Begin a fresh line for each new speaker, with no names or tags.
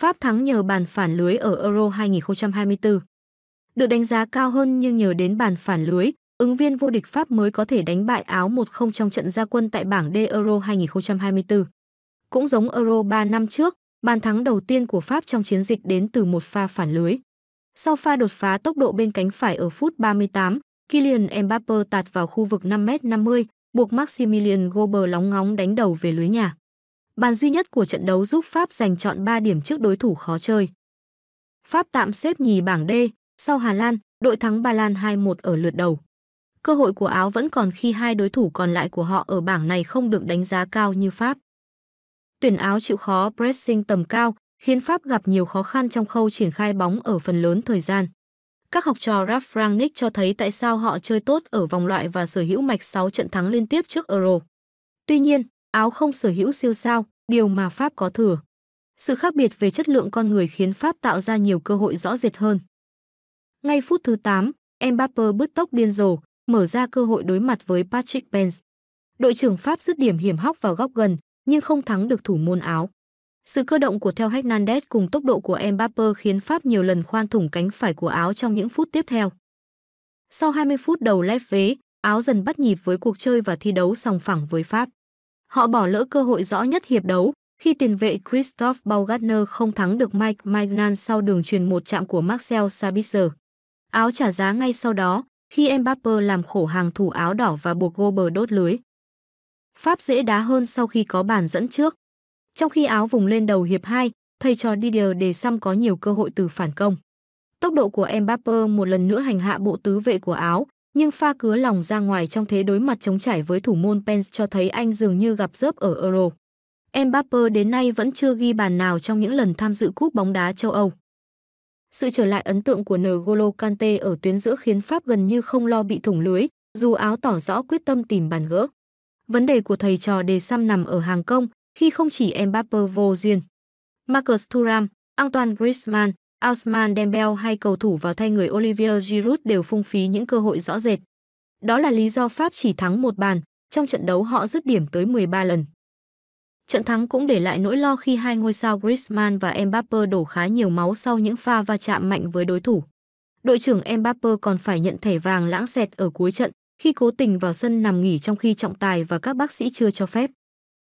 Pháp thắng nhờ bàn phản lưới ở Euro 2024. Được đánh giá cao hơn nhưng nhờ đến bàn phản lưới, ứng viên vô địch Pháp mới có thể đánh bại Áo 1-0 trong trận gia quân tại bảng D Euro 2024. Cũng giống Euro 3 năm trước, bàn thắng đầu tiên của Pháp trong chiến dịch đến từ một pha phản lưới. Sau pha đột phá tốc độ bên cánh phải ở phút 38, Kylian Mbappe tạt vào khu vực 5m50, buộc Maximilian Gober lóng ngóng đánh đầu về lưới nhà. Bàn duy nhất của trận đấu giúp Pháp giành chọn 3 điểm trước đối thủ khó chơi. Pháp tạm xếp nhì bảng D, sau Hà Lan, đội thắng Ba Lan 2-1 ở lượt đầu. Cơ hội của Áo vẫn còn khi hai đối thủ còn lại của họ ở bảng này không được đánh giá cao như Pháp. Tuyển Áo chịu khó pressing tầm cao, khiến Pháp gặp nhiều khó khăn trong khâu triển khai bóng ở phần lớn thời gian. Các học trò Ralf Rangnick cho thấy tại sao họ chơi tốt ở vòng loại và sở hữu mạch 6 trận thắng liên tiếp trước Euro. Tuy nhiên, Áo không sở hữu siêu sao, điều mà Pháp có thừa. Sự khác biệt về chất lượng con người khiến Pháp tạo ra nhiều cơ hội rõ rệt hơn. Ngay phút thứ 8, Mbappe bứt tốc điên rồ, mở ra cơ hội đối mặt với Patrick Benz. Đội trưởng Pháp dứt điểm hiểm hóc vào góc gần, nhưng không thắng được thủ môn áo. Sự cơ động của theo Hernandez cùng tốc độ của Mbappe khiến Pháp nhiều lần khoan thủng cánh phải của áo trong những phút tiếp theo. Sau 20 phút đầu lép vế, áo dần bắt nhịp với cuộc chơi và thi đấu sòng phẳng với Pháp. Họ bỏ lỡ cơ hội rõ nhất hiệp đấu khi tiền vệ Christoph Baumgartner không thắng được Mike Magnan sau đường truyền một chạm của Marcel Sabitzer. Áo trả giá ngay sau đó khi Mbappe làm khổ hàng thủ áo đỏ và buộc Gober đốt lưới. Pháp dễ đá hơn sau khi có bàn dẫn trước. Trong khi áo vùng lên đầu hiệp 2, thầy trò Didier Deschamps có nhiều cơ hội từ phản công. Tốc độ của Mbappe một lần nữa hành hạ bộ tứ vệ của áo nhưng pha cứa lòng ra ngoài trong thế đối mặt chống trải với thủ môn Pence cho thấy anh dường như gặp rớp ở Euro. Mbappe đến nay vẫn chưa ghi bàn nào trong những lần tham dự cúp bóng đá châu Âu. Sự trở lại ấn tượng của N'Golo Kante ở tuyến giữa khiến Pháp gần như không lo bị thủng lưới, dù áo tỏ rõ quyết tâm tìm bàn gỡ. Vấn đề của thầy trò đề xăm nằm ở hàng công khi không chỉ Mbappe vô duyên. Marcus Thuram, Antoine Griezmann, Ousmane Dembele hay cầu thủ vào thay người Olivier Giroud đều phung phí những cơ hội rõ rệt. Đó là lý do Pháp chỉ thắng một bàn, trong trận đấu họ dứt điểm tới 13 lần. Trận thắng cũng để lại nỗi lo khi hai ngôi sao Griezmann và Mbappe đổ khá nhiều máu sau những pha va chạm mạnh với đối thủ. Đội trưởng Mbappe còn phải nhận thẻ vàng lãng xẹt ở cuối trận khi cố tình vào sân nằm nghỉ trong khi trọng tài và các bác sĩ chưa cho phép.